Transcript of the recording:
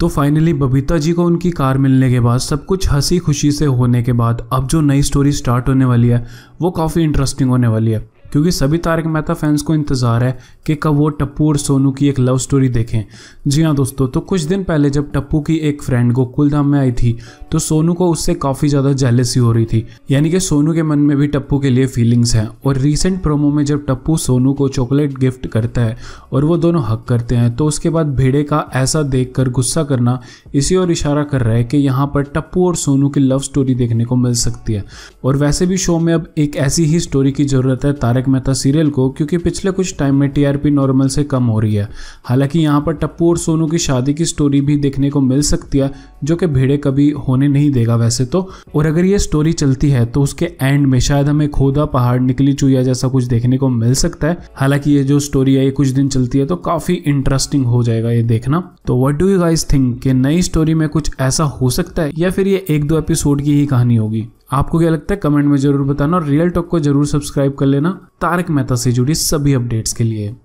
तो फाइनली बबीता जी को उनकी कार मिलने के बाद सब कुछ हंसी खुशी से होने के बाद अब जो नई स्टोरी स्टार्ट होने वाली है वो काफ़ी इंटरेस्टिंग होने वाली है क्योंकि सभी तारक मेहता फैंस को इंतज़ार है कि कब वो टप्पू और सोनू की एक लव स्टोरी देखें जी हाँ दोस्तों तो कुछ दिन पहले जब टप्पू की एक फ्रेंड धाम में आई थी तो सोनू को उससे काफ़ी ज़्यादा जेलसी हो रही थी यानी कि सोनू के मन में भी टप्पू के लिए फीलिंग्स हैं और रिसेंट प्रोमो में जब टप्पू सोनू को चॉकलेट गिफ्ट करता है और वो दोनों हक करते हैं तो उसके बाद भिड़े का ऐसा देख कर गुस्सा करना इसी और इशारा कर रहा है कि यहाँ पर टप्पू और सोनू की लव स्टोरी देखने को मिल सकती है और वैसे भी शो में अब एक ऐसी ही स्टोरी की ज़रूरत है तारक तारक मेहता सीरियल को क्योंकि पिछले कुछ टाइम में टीआरपी नॉर्मल से कम हो रही है हालांकि यहाँ पर टप्पू और सोनू की शादी की स्टोरी भी देखने को मिल सकती है जो कि भिड़े कभी होने नहीं देगा वैसे तो और अगर ये स्टोरी चलती है तो उसके एंड में शायद हमें खोदा पहाड़ निकली चुया जैसा कुछ देखने को मिल सकता है हालांकि ये जो स्टोरी है ये कुछ दिन चलती है तो काफी इंटरेस्टिंग हो जाएगा ये देखना तो what do you guys think कि नई स्टोरी में कुछ ऐसा हो सकता है या फिर ये एक दो एपिसोड की ही कहानी होगी आपको क्या लगता है कमेंट में जरूर बताना और रियल टॉक को जरूर सब्सक्राइब कर लेना तारक मेहता से जुड़ी सभी अपडेट्स के लिए